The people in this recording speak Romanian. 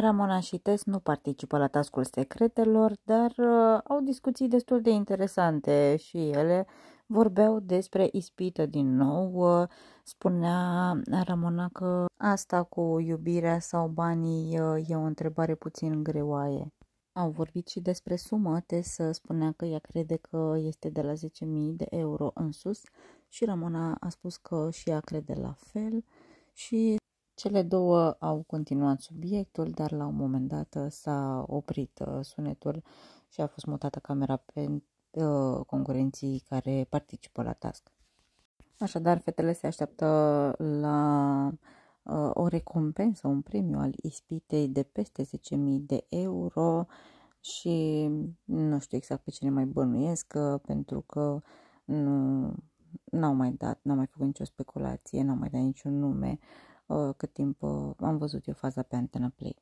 Ramona și Tess nu participă la tascul secretelor, dar uh, au discuții destul de interesante și ele vorbeau despre ispită din nou. Uh, spunea Ramona că asta cu iubirea sau banii uh, e o întrebare puțin greoaie. Au vorbit și despre sumă, Tess uh, spunea că ea crede că este de la 10.000 de euro în sus și Ramona a spus că și ea crede la fel și cele două au continuat subiectul, dar la un moment dat uh, s-a oprit uh, sunetul și a fost mutată camera pe uh, concurenții care participă la task. Așadar, fetele se așteaptă la o recompensă, un premiu al ispitei de peste 10.000 de euro și nu știu exact pe cine mai bănuiesc pentru că nu n-au mai dat, n-au mai făcut nicio speculație, n-au mai dat niciun nume. Uh, Uh, cât timp uh, am văzut eu faza pe Antena Play.